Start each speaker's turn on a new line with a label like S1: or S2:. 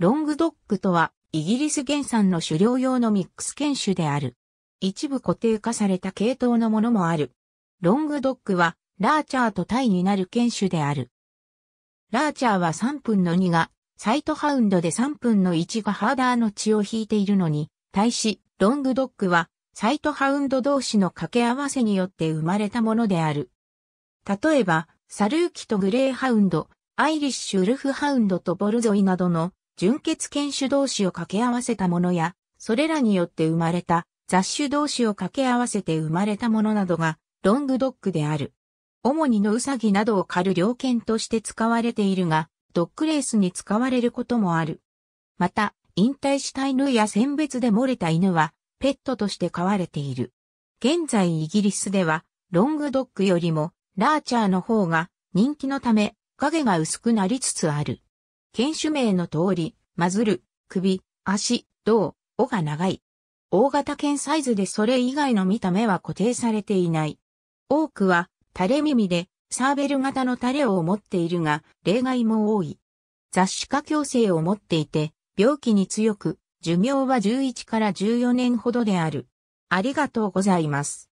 S1: ロングドッグとは、イギリス原産の狩猟用のミックス犬種である。一部固定化された系統のものもある。ロングドッグは、ラーチャーとタイになる犬種である。ラーチャーは3分の2が、サイトハウンドで3分の1がハーダーの血を引いているのに、対し、ロングドッグは、サイトハウンド同士の掛け合わせによって生まれたものである。例えば、サルーキとグレーハウンド、アイリッシュウルフハウンドとボルゾイなどの純血犬種同士を掛け合わせたものや、それらによって生まれた雑種同士を掛け合わせて生まれたものなどがロングドッグである。主にのウサギなどを狩る猟犬として使われているが、ドッグレースに使われることもある。また、引退した犬や選別で漏れた犬は、ペットとして飼われている。現在イギリスでは、ロングドッグよりも、ラーチャーの方が人気のため、影が薄くなりつつある。犬種名の通り、マズル、首、足、胴、尾が長い。大型犬サイズでそれ以外の見た目は固定されていない。多くは垂れ耳でサーベル型のタレを持っているが、例外も多い。雑誌化矯正を持っていて、病気に強く、寿命は11から14年ほどである。ありがとうございます。